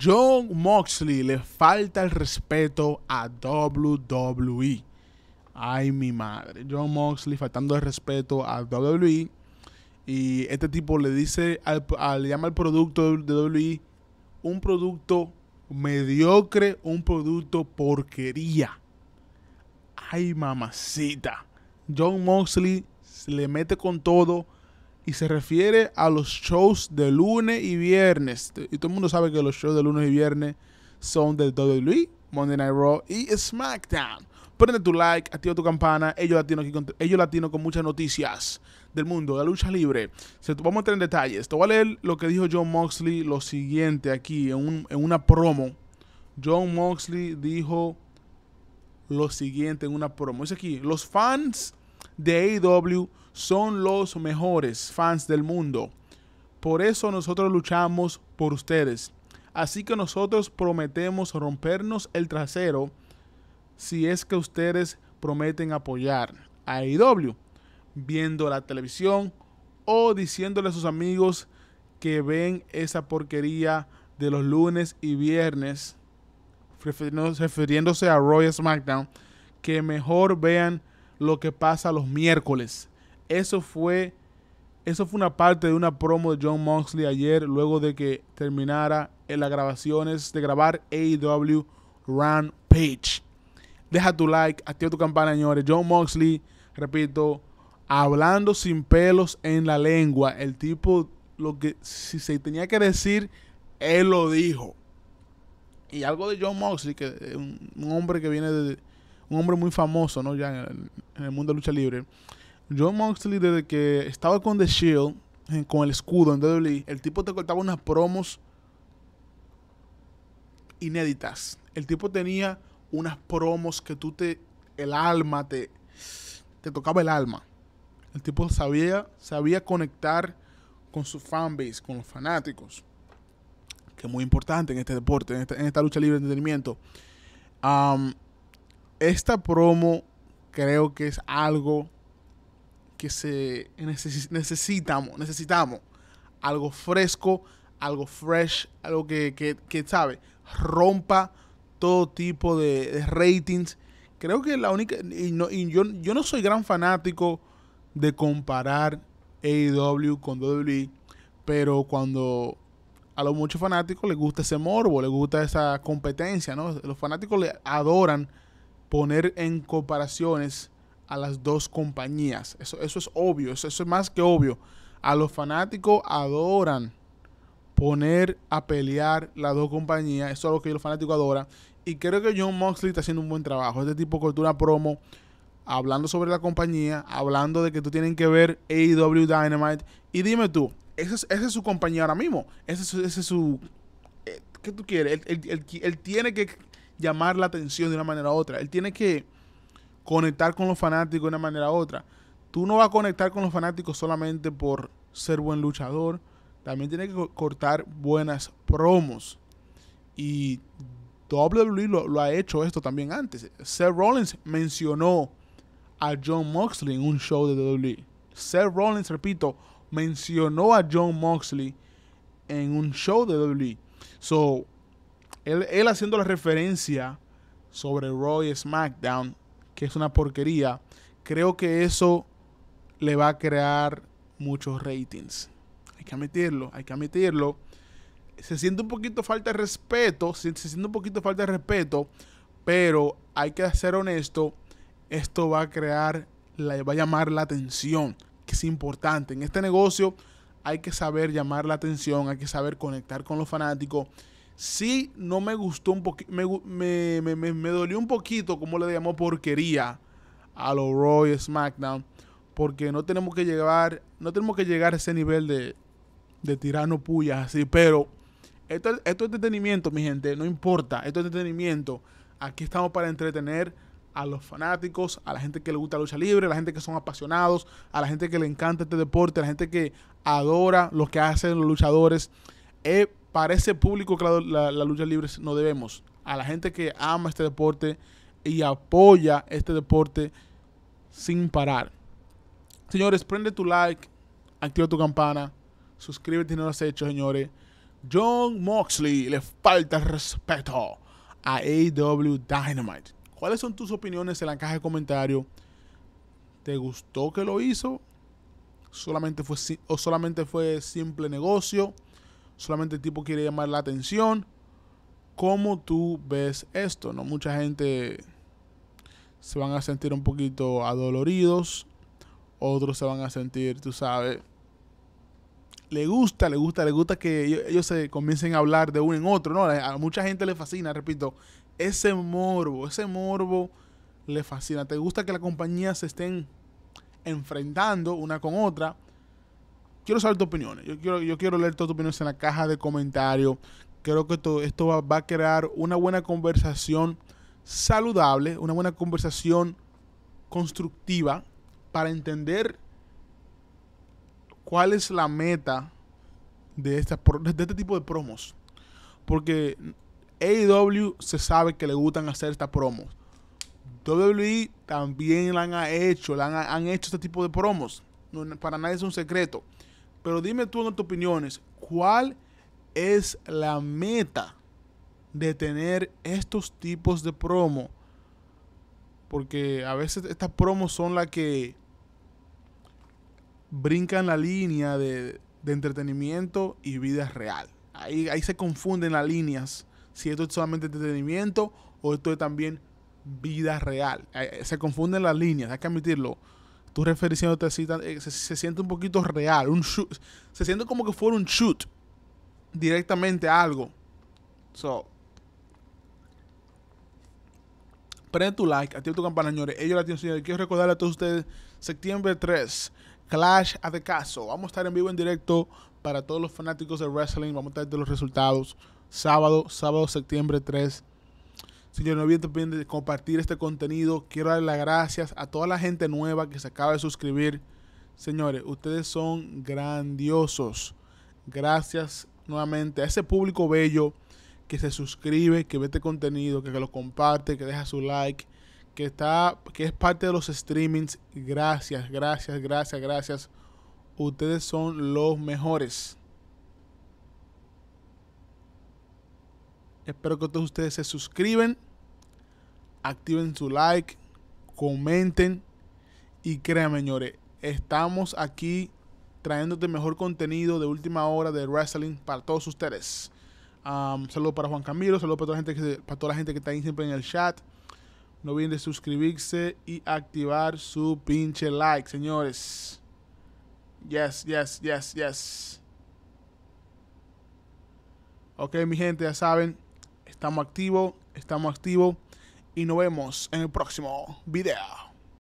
John Moxley le falta el respeto a WWE. Ay, mi madre. John Moxley faltando el respeto a WWE. Y este tipo le dice, al, le llama al producto de WWE un producto mediocre, un producto porquería. Ay, mamacita. John Moxley le mete con todo y se refiere a los shows de lunes y viernes. Y todo el mundo sabe que los shows de lunes y viernes son de WWE, Monday Night Raw y SmackDown. Prende tu like, activa tu campana, ellos latino, aquí con, latino con muchas noticias del mundo, de la lucha libre. Se Vamos a entrar en detalles. Te voy a leer lo que dijo John Moxley, lo siguiente aquí, en, en una promo. John Moxley dijo lo siguiente en una promo. Dice aquí, los fans de AEW son los mejores fans del mundo. Por eso nosotros luchamos por ustedes. Así que nosotros prometemos rompernos el trasero si es que ustedes prometen apoyar a AEW viendo la televisión o diciéndole a sus amigos que ven esa porquería de los lunes y viernes refiriéndose a Royal SmackDown que mejor vean lo que pasa los miércoles eso fue, eso fue una parte de una promo de John Moxley ayer, luego de que terminara en las grabaciones de grabar AEW Page Deja tu like, activa tu campana, señores. John Moxley, repito, hablando sin pelos en la lengua. El tipo, lo que si se tenía que decir, él lo dijo. Y algo de John Moxley, que un, hombre que viene de, un hombre muy famoso, ¿no? Ya en el, en el mundo de lucha libre. John Moxley, desde que estaba con The Shield, con el escudo en WWE, el tipo te cortaba unas promos inéditas. El tipo tenía unas promos que tú te. El alma te. Te tocaba el alma. El tipo sabía, sabía conectar con su fanbase, con los fanáticos. Que es muy importante en este deporte, en esta, lucha libre de entretenimiento. esta promo creo que es algo que se necesitamos, necesitamos algo fresco, algo fresh, algo que, que, sabe, rompa todo tipo de, ratings. Creo que la única, y, yo, yo no soy gran fanático de comparar AEW con WWE, pero cuando a los muchos fanáticos les gusta ese morbo, les gusta esa competencia, ¿no? Los fanáticos le adoran poner en comparaciones a las dos compañías. Eso, eso es obvio, eso, es más que obvio. A los fanáticos adoran poner a pelear las dos compañías. Eso es lo que los fanáticos adoran. Y creo que John Moxley está haciendo un buen trabajo. Este tipo de cultura promo, hablando sobre la compañía, hablando de que tú tienen que ver AEW Dynamite. Y dime tú, esa es, su compañía ahora mismo. Ese es, su... que eh, ¿Qué tú quieres? Él, él, él, tiene que llamar la atención de una manera u otra. Él tiene que conectar con los fanáticos de una manera u otra. Tú no vas a conectar con los fanáticos solamente por ser buen luchador, también tienes que cortar buenas promos. Y WWE lo, ha hecho esto también antes. Seth Rollins mencionó a John Moxley en un show de WWE. Seth Rollins, repito, mencionó a John Moxley en un show de WWE. So, él, él haciendo la referencia sobre Roy SmackDown que es una porquería, creo que eso le va a crear muchos ratings. Hay que admitirlo, hay que admitirlo. Se siente un poquito falta de respeto, se, siente un poquito falta de respeto, pero hay que ser honesto, esto va a crear, va a llamar la atención, que es importante. En este negocio hay que saber llamar la atención, hay que saber conectar con los fanáticos Sí, no me gustó un poquito, me, dolió un poquito, como le llamó porquería a los Roy SmackDown, porque no tenemos que llegar, no tenemos que llegar a ese nivel de, de tirano puya así, pero esto, esto es entretenimiento, mi gente, no importa, esto es entretenimiento. Aquí estamos para entretener a los fanáticos, a la gente que le gusta la lucha libre, a la gente que son apasionados, a la gente que le encanta este deporte, a la gente que adora lo que hacen los luchadores para ese público que la, lucha libre no debemos. A la gente que ama este deporte y apoya este deporte sin parar. Señores, prende tu like, activa tu campana, suscríbete si no lo has hecho, señores. John Moxley le falta respeto a AW e Dynamite. ¿Cuáles son tus opiniones en la caja de comentarios? ¿Te gustó que lo hizo? ¿Solamente fue, o solamente fue simple negocio? solamente el tipo quiere llamar la atención. ¿Cómo tú ves esto? No mucha gente se van a sentir un poquito adoloridos, otros se van a sentir, tú sabes, le gusta, le gusta, le gusta que ellos, se comiencen a hablar de uno en otro, ¿no? A mucha gente le fascina, repito, ese morbo, ese morbo le fascina. Te gusta que la compañía se estén enfrentando una con otra, quiero saber tus opiniones. Yo quiero, yo quiero leer todas tus opiniones en la caja de comentarios. Creo que esto va, a crear una buena conversación saludable, una buena conversación constructiva para entender cuál es la meta de, estas de este tipo de promos. Porque AEW se sabe que le gustan hacer estas promos. WWE también la han hecho, la han, hecho este tipo de promos. para nadie es un secreto. Pero dime tú en tus opiniones, ¿cuál es la meta de tener estos tipos de promo? Porque a veces estas promos son las que brincan la línea de, entretenimiento y vida real. Ahí, ahí se confunden las líneas. Si esto es solamente entretenimiento o esto es también vida real. Eh, se confunden las líneas, hay que admitirlo tú refiriéndote así, eh, se, siente un poquito real, un se siente como que fuera un shoot directamente a algo. So, prende tu like, activa tu campana, señores. Ellos la tienen, Quiero recordarle a todos ustedes, septiembre 3, Clash a Caso. Vamos a estar en vivo, en directo, para todos los fanáticos de wrestling. Vamos a estar de los resultados. Sábado, sábado, septiembre 3 Señor, no olviden compartir este contenido. Quiero dar las gracias a toda la gente nueva que se acaba de suscribir. Señores, ustedes son grandiosos. Gracias nuevamente a ese público bello que se suscribe, que ve este contenido, que, que lo comparte, que deja su like, que está, que es parte de los streamings. Gracias, gracias, gracias, gracias. Ustedes son los mejores. Espero que todos ustedes se suscriben, activen su like, comenten y créanme, señores, estamos aquí trayéndote mejor contenido de última hora de wrestling para todos ustedes. Um, saludos para Juan Camilo, saludos para toda, la gente que, para toda la gente que está ahí siempre en el chat. No olviden de suscribirse y activar su pinche like, señores. Yes, yes, yes, yes. Ok, mi gente, ya saben. Estamos activos, estamos activos y nos vemos en el próximo video.